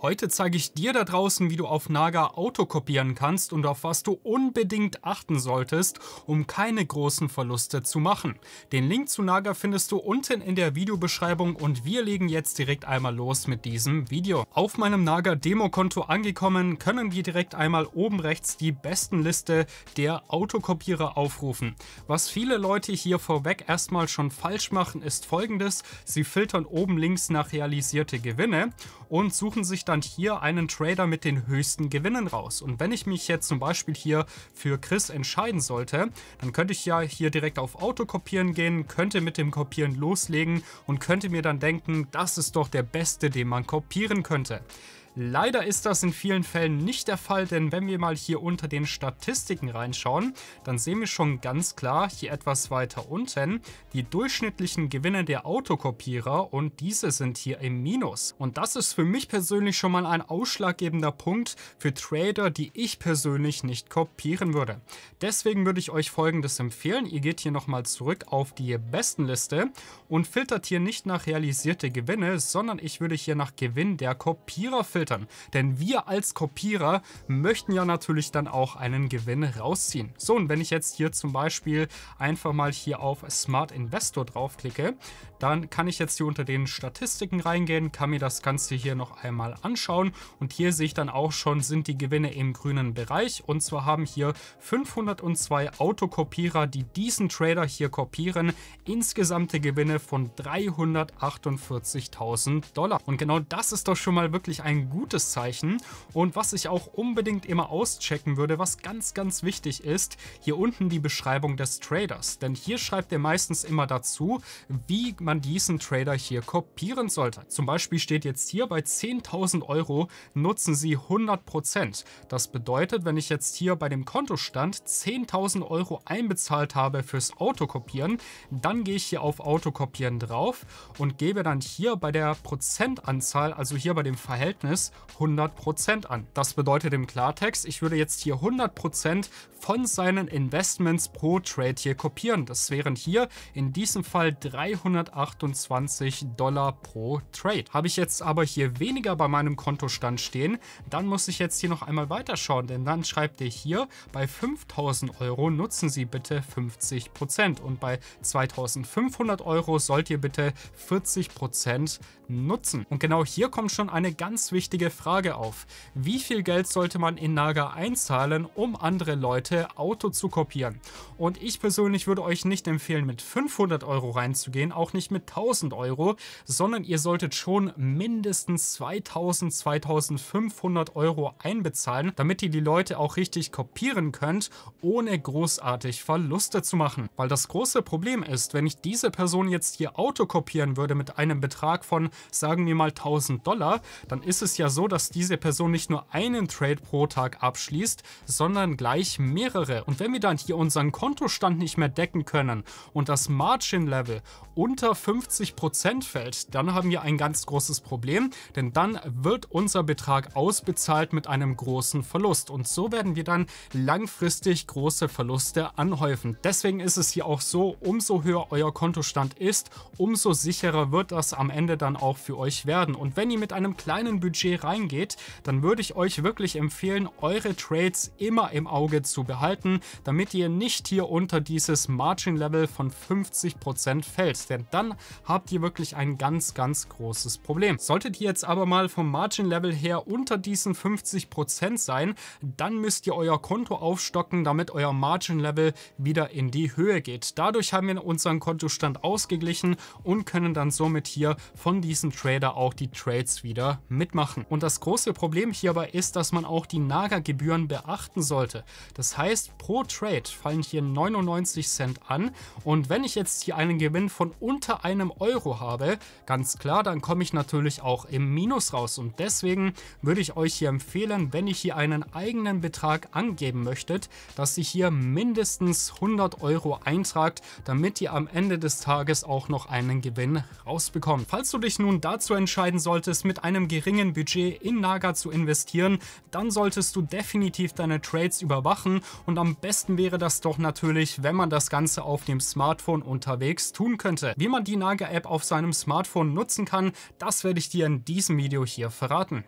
Heute zeige ich dir da draußen, wie du auf Naga autokopieren kannst und auf was du unbedingt achten solltest, um keine großen Verluste zu machen. Den Link zu Naga findest du unten in der Videobeschreibung und wir legen jetzt direkt einmal los mit diesem Video. Auf meinem Naga Demo Konto angekommen, können wir direkt einmal oben rechts die besten Liste der Autokopierer aufrufen. Was viele Leute hier vorweg erstmal schon falsch machen, ist folgendes. Sie filtern oben links nach realisierte Gewinne und suchen sich dann hier einen Trader mit den höchsten Gewinnen raus. Und wenn ich mich jetzt zum Beispiel hier für Chris entscheiden sollte, dann könnte ich ja hier direkt auf Auto kopieren gehen, könnte mit dem Kopieren loslegen und könnte mir dann denken, das ist doch der beste, den man kopieren könnte. Leider ist das in vielen Fällen nicht der Fall, denn wenn wir mal hier unter den Statistiken reinschauen, dann sehen wir schon ganz klar hier etwas weiter unten die durchschnittlichen Gewinne der Autokopierer und diese sind hier im Minus. Und das ist für mich persönlich schon mal ein ausschlaggebender Punkt für Trader, die ich persönlich nicht kopieren würde. Deswegen würde ich euch folgendes empfehlen. Ihr geht hier nochmal zurück auf die Bestenliste und filtert hier nicht nach realisierte Gewinne, sondern ich würde hier nach Gewinn der Kopierer filtern filtern. Denn wir als Kopierer möchten ja natürlich dann auch einen Gewinn rausziehen. So, und wenn ich jetzt hier zum Beispiel einfach mal hier auf Smart Investor draufklicke, dann kann ich jetzt hier unter den Statistiken reingehen, kann mir das Ganze hier noch einmal anschauen und hier sehe ich dann auch schon, sind die Gewinne im grünen Bereich und zwar haben hier 502 Autokopierer, die diesen Trader hier kopieren, insgesamte Gewinne von 348.000 Dollar. Und genau das ist doch schon mal wirklich ein gutes Zeichen. Und was ich auch unbedingt immer auschecken würde, was ganz, ganz wichtig ist, hier unten die Beschreibung des Traders. Denn hier schreibt er meistens immer dazu, wie man diesen Trader hier kopieren sollte. Zum Beispiel steht jetzt hier bei 10.000 Euro nutzen Sie 100%. Das bedeutet, wenn ich jetzt hier bei dem Kontostand 10.000 Euro einbezahlt habe fürs Autokopieren, dann gehe ich hier auf Autokopieren drauf und gebe dann hier bei der Prozentanzahl, also hier bei dem Verhältnis, bis 100% an. Das bedeutet im Klartext, ich würde jetzt hier 100% von seinen Investments pro Trade hier kopieren. Das wären hier in diesem Fall 328 Dollar pro Trade. Habe ich jetzt aber hier weniger bei meinem Kontostand stehen, dann muss ich jetzt hier noch einmal weiterschauen, denn dann schreibt ihr hier, bei 5000 Euro nutzen Sie bitte 50% und bei 2500 Euro sollt ihr bitte 40% nutzen. Und genau hier kommt schon eine ganz wichtige wichtige Frage auf. Wie viel Geld sollte man in Naga einzahlen, um andere Leute Auto zu kopieren? Und ich persönlich würde euch nicht empfehlen, mit 500 Euro reinzugehen, auch nicht mit 1000 Euro, sondern ihr solltet schon mindestens 2000, 2500 Euro einbezahlen, damit ihr die Leute auch richtig kopieren könnt, ohne großartig Verluste zu machen. Weil das große Problem ist, wenn ich diese Person jetzt hier Auto kopieren würde mit einem Betrag von, sagen wir mal 1000 Dollar, dann ist es ja so, dass diese Person nicht nur einen Trade pro Tag abschließt, sondern gleich mehrere. Und wenn wir dann hier unseren Kontostand nicht mehr decken können und das Margin Level unter 50% fällt, dann haben wir ein ganz großes Problem, denn dann wird unser Betrag ausbezahlt mit einem großen Verlust. Und so werden wir dann langfristig große Verluste anhäufen. Deswegen ist es hier auch so, umso höher euer Kontostand ist, umso sicherer wird das am Ende dann auch für euch werden. Und wenn ihr mit einem kleinen Budget Budget reingeht, dann würde ich euch wirklich empfehlen, eure Trades immer im Auge zu behalten, damit ihr nicht hier unter dieses Margin Level von 50% fällt, denn dann habt ihr wirklich ein ganz, ganz großes Problem. Solltet ihr jetzt aber mal vom Margin Level her unter diesen 50% sein, dann müsst ihr euer Konto aufstocken, damit euer Margin Level wieder in die Höhe geht. Dadurch haben wir unseren Kontostand ausgeglichen und können dann somit hier von diesem Trader auch die Trades wieder mitmachen machen. Und das große Problem hierbei ist, dass man auch die Naga-Gebühren beachten sollte. Das heißt, pro Trade fallen hier 99 Cent an und wenn ich jetzt hier einen Gewinn von unter einem Euro habe, ganz klar, dann komme ich natürlich auch im Minus raus und deswegen würde ich euch hier empfehlen, wenn ihr hier einen eigenen Betrag angeben möchtet, dass ihr hier mindestens 100 Euro eintragt, damit ihr am Ende des Tages auch noch einen Gewinn rausbekommt. Falls du dich nun dazu entscheiden solltest, mit einem geringen Budget Budget in Naga zu investieren, dann solltest du definitiv deine Trades überwachen und am besten wäre das doch natürlich, wenn man das Ganze auf dem Smartphone unterwegs tun könnte. Wie man die Naga App auf seinem Smartphone nutzen kann, das werde ich dir in diesem Video hier verraten.